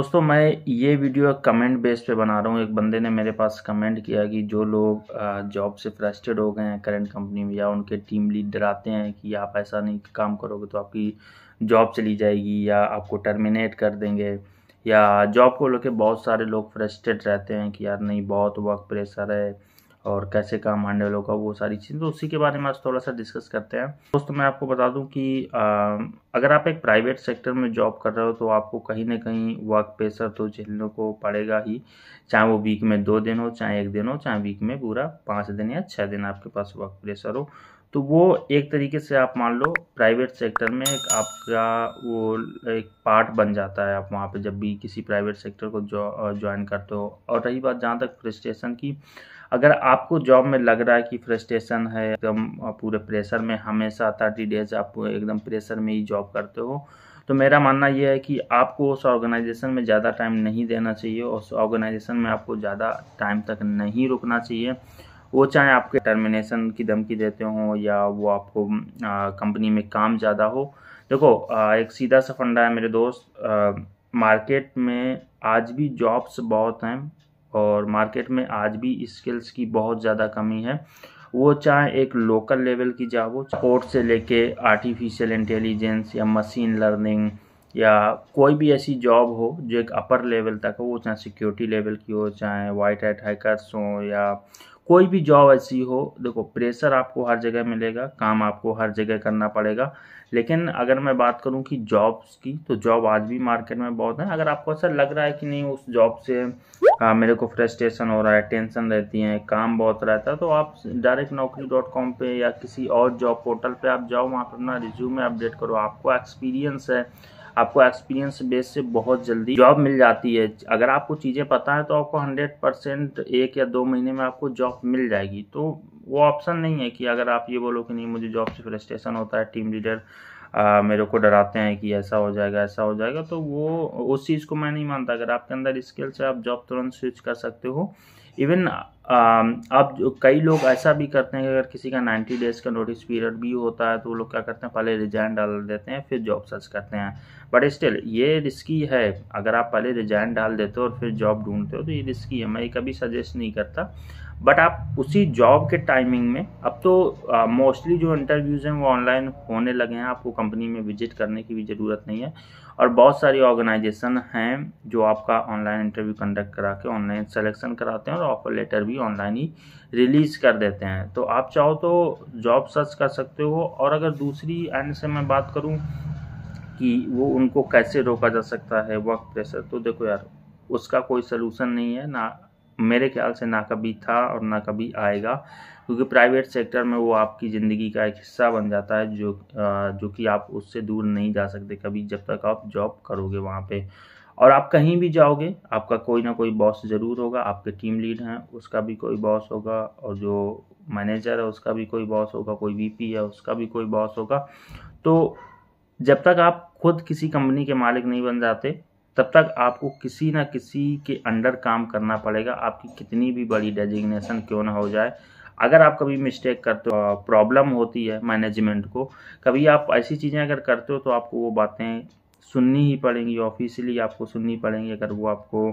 दोस्तों मैं ये वीडियो कमेंट बेस पे बना रहा हूँ एक बंदे ने मेरे पास कमेंट किया कि जो लोग जॉब से फ्रस्ट्रेट हो गए हैं करंट कंपनी में या उनके टीम लीड डराते हैं कि आप ऐसा नहीं काम करोगे तो आपकी जॉब चली जाएगी या आपको टर्मिनेट कर देंगे या जॉब को लेकर बहुत सारे लोग फ्रस्ट्रेट रहते हैं कि यार नहीं बहुत वर्क प्रेशर है और कैसे काम वालों होगा वो सारी चीज़ें तो उसी के बारे में आज थोड़ा सा डिस्कस करते हैं दोस्तों मैं आपको बता दूं कि आ, अगर आप एक प्राइवेट सेक्टर में जॉब कर रहे हो तो आपको कहीं ना कहीं वर्क प्रेशर तो झेलने को पड़ेगा ही चाहे वो वीक में दो दिन हो चाहे एक दिन हो चाहे वीक में पूरा पाँच दिन या छः दिन आपके पास वर्क प्रेशर हो तो वो एक तरीके से आप मान लो प्राइवेट सेक्टर में एक आपका वो एक पार्ट बन जाता है आप वहाँ पे जब भी किसी प्राइवेट सेक्टर को जॉ ज्वाइन करते हो और रही बात जहाँ तक फ्रस्ट्रेशन की अगर आपको जॉब में लग रहा है कि फ्रस्ट्रेशन है एकदम पूरे प्रेशर में हमेशा थर्टी डेज आप एकदम प्रेशर में ही जॉब करते हो तो मेरा मानना यह है कि आपको उस ऑर्गेनाइजेशन में ज़्यादा टाइम नहीं देना चाहिए उस ऑर्गेनाइजेशन में आपको ज़्यादा टाइम तक नहीं रुकना चाहिए वो चाहे आपके टर्मिनेशन की धमकी देते हों या वो आपको कंपनी में काम ज़्यादा हो देखो आ, एक सीधा सा फंडा है मेरे दोस्त आ, मार्केट में आज भी जॉब्स बहुत हैं और मार्केट में आज भी स्किल्स की बहुत ज़्यादा कमी है वो चाहे एक लोकल लेवल की जॉब हो स्पोर्ट से लेके आर्टिफिशियल इंटेलिजेंस या मशीन लर्निंग या कोई भी ऐसी जॉब हो जो एक अपर लेवल तक हो वो चाहे सिक्योरिटी लेवल की हो चाहे वाइट हैट हैकर्स हो या कोई भी जॉब ऐसी हो देखो प्रेशर आपको हर जगह मिलेगा काम आपको हर जगह करना पड़ेगा लेकिन अगर मैं बात करूं कि जॉब्स की तो जॉब आज भी मार्केट में बहुत है अगर आपको ऐसा लग रहा है कि नहीं उस जॉब से आ, मेरे को फ्रस्ट्रेशन हो रहा है टेंशन रहती है काम बहुत रहता है तो आप डायरेक्ट नौकरी डॉट कॉम पर या किसी और जॉब पोर्टल पर आप जाओ वहाँ पर अपना रिज्यूमे अपडेट करो आपको एक्सपीरियंस है आपको एक्सपीरियंस बेस से बहुत जल्दी जॉब मिल जाती है अगर आपको चीज़ें पता है तो आपको हंड्रेड परसेंट एक या दो महीने में आपको जॉब मिल जाएगी तो वो ऑप्शन नहीं है कि अगर आप ये बोलो कि नहीं मुझे जॉब से फ्रस्ट्रेशन होता है टीम लीडर आ, मेरे को डराते हैं कि ऐसा हो जाएगा ऐसा हो जाएगा तो वो उस चीज़ को मैं नहीं मानता अगर आपके अंदर स्किल्स है आप जॉब तुरंत स्विच कर सकते हो इवन Um, अब कई लोग ऐसा भी करते हैं कि अगर किसी का 90 डेज़ का नोटिस पीरियड भी होता है तो वो लोग क्या करते हैं पहले रिजाइन डाल देते हैं फिर जॉब सर्च करते हैं बट स्टिल ये रिस्की है अगर आप पहले रिजाइन डाल देते हो और फिर जॉब ढूंढते हो तो ये रिस्की है मैं ये कभी सजेस्ट नहीं करता बट आप उसी जॉब के टाइमिंग में अब तो मोस्टली uh, जो इंटरव्यूज़ हैं वो ऑनलाइन होने लगे हैं आपको कंपनी में विजिट करने की भी ज़रूरत नहीं है और बहुत सारी ऑर्गेनाइजेशन हैं जो आपका ऑनलाइन इंटरव्यू कंडक्ट करा के ऑनलाइन सेलेक्शन कराते हैं और ऑफर लेटर भी ऑनलाइन ही रिलीज़ कर देते हैं तो आप चाहो तो जॉब सर्च कर सकते हो और अगर दूसरी एंड से मैं बात करूं कि वो उनको कैसे रोका जा सकता है वर्क प्रेशर तो देखो यार उसका कोई सलूशन नहीं है ना मेरे ख्याल से ना कभी था और ना कभी आएगा क्योंकि प्राइवेट सेक्टर में वो आपकी ज़िंदगी का एक हिस्सा बन जाता है जो जो कि आप उससे दूर नहीं जा सकते कभी जब तक आप जॉब करोगे वहाँ पर और आप कहीं भी जाओगे आपका कोई ना कोई बॉस ज़रूर होगा आपके टीम लीड हैं उसका भी कोई बॉस होगा और जो मैनेजर है उसका भी कोई बॉस होगा कोई वीपी है उसका भी कोई बॉस होगा तो जब तक आप खुद किसी कंपनी के मालिक नहीं बन जाते तब तक आपको किसी ना किसी के अंडर काम करना पड़ेगा आपकी कितनी भी बड़ी डेजिग्नेशन क्यों ना हो जाए अगर आप कभी मिस्टेक करते हो प्रॉब्लम होती है मैनेजमेंट को कभी आप ऐसी चीज़ें अगर करते हो तो आपको वो बातें सुननी ही पड़ेंगी ऑफिशियली आपको सुननी पड़ेंगी अगर वो आपको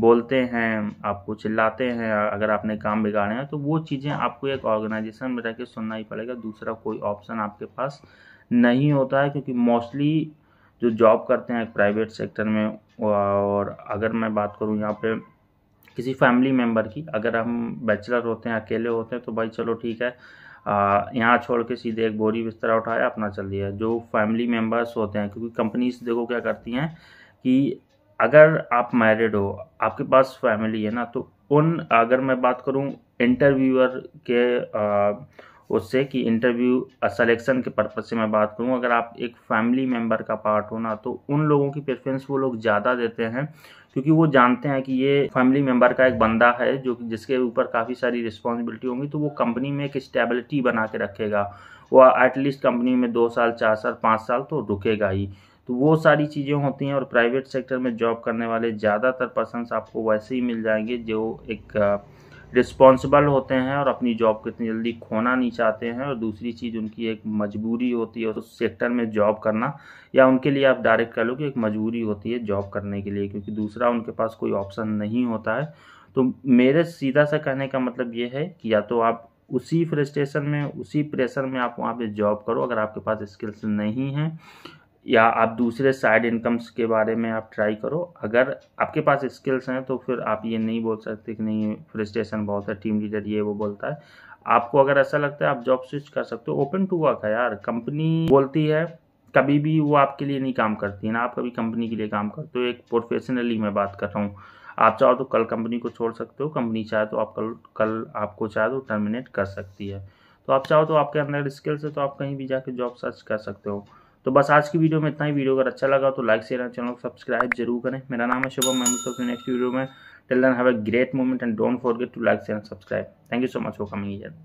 बोलते हैं आपको चिल्लाते हैं अगर आपने काम बिगाड़े हैं तो वो चीज़ें आपको एक ऑर्गेनाइजेशन में रह के सुनना ही पड़ेगा दूसरा कोई ऑप्शन आपके पास नहीं होता है क्योंकि मोस्टली जो जॉब करते हैं प्राइवेट सेक्टर में और अगर मैं बात करूँ यहाँ पे किसी फैमिली मेम्बर की अगर हम बैचलर होते हैं अकेले होते हैं तो भाई चलो ठीक है यहाँ छोड़ के सीधे एक बोरी बिस्तरा उठाया अपना चल दिया जो फैमिली मेम्बर्स होते हैं क्योंकि कंपनीज देखो क्या करती हैं कि अगर आप मैरिड हो आपके पास फैमिली है ना तो उन अगर मैं बात करूँ इंटरव्यूअर के आ, उससे कि इंटरव्यू सिलेक्शन के पर्पज़ से मैं बात करूँ अगर आप एक फैमिली मेम्बर का पार्ट हो ना तो उन लोगों की प्रेफरेंस वो लोग ज़्यादा देते हैं क्योंकि वो जानते हैं कि ये फैमिली मेम्बर का एक बंदा है जो जिसके ऊपर काफ़ी सारी रिस्पॉन्सिबिलिटी होंगी तो वो कंपनी में एक स्टेबिलिटी बना के रखेगा वह एटलीस्ट कंपनी में दो साल चार साल पाँच साल तो रुकेगा ही तो वो सारी चीज़ें होती हैं और प्राइवेट सेक्टर में जॉब करने वाले ज़्यादातर पर्सनस आपको वैसे ही मिल जाएंगे जो एक रिस्पॉन्सिबल होते हैं और अपनी जॉब को इतनी जल्दी खोना नहीं चाहते हैं और दूसरी चीज़ उनकी एक मजबूरी होती है उस सेक्टर में जॉब करना या उनके लिए आप डायरेक्ट कह लो कि एक मजबूरी होती है जॉब करने के लिए क्योंकि दूसरा उनके पास कोई ऑप्शन नहीं होता है तो मेरे सीधा सा कहने का मतलब ये है कि या तो आप उसी फ्रस्ट्रेशन में उसी प्रेशर में आप वहाँ पे जॉब करो अगर आपके पास स्किल्स नहीं हैं या आप दूसरे साइड इनकम्स के बारे में आप ट्राई करो अगर आपके पास स्किल्स हैं तो फिर आप ये नहीं बोल सकते कि नहीं फ्रस्ट्रेशन बहुत है टीम लीडर ये वो बोलता है आपको अगर ऐसा लगता है आप जॉब स्विच कर सकते हो ओपन टू वर्क है यार कंपनी बोलती है कभी भी वो आपके लिए नहीं काम करती है ना आप कभी कंपनी के लिए काम करते हो एक प्रोफेशनली मैं बात कर रहा हूँ आप चाहो तो कल कंपनी को छोड़ सकते हो कंपनी चाहे तो आप कल कल आपको चाहे तो टर्मिनेट कर सकती है तो आप चाहो तो आपके अंदर स्किल्स है तो आप कहीं भी जाके जॉब सर्च कर सकते हो तो बस आज की वीडियो में इतना ही वीडियो अगर अच्छा लगा तो लाइक शेयर चैनल को सब्सक्राइब जरूर करें मेरा नाम है शुभम मैं मिलता हूँ नेक्स्ट वीडियो में till then have a great moment and don't forget to like share and subscribe thank you so much for coming year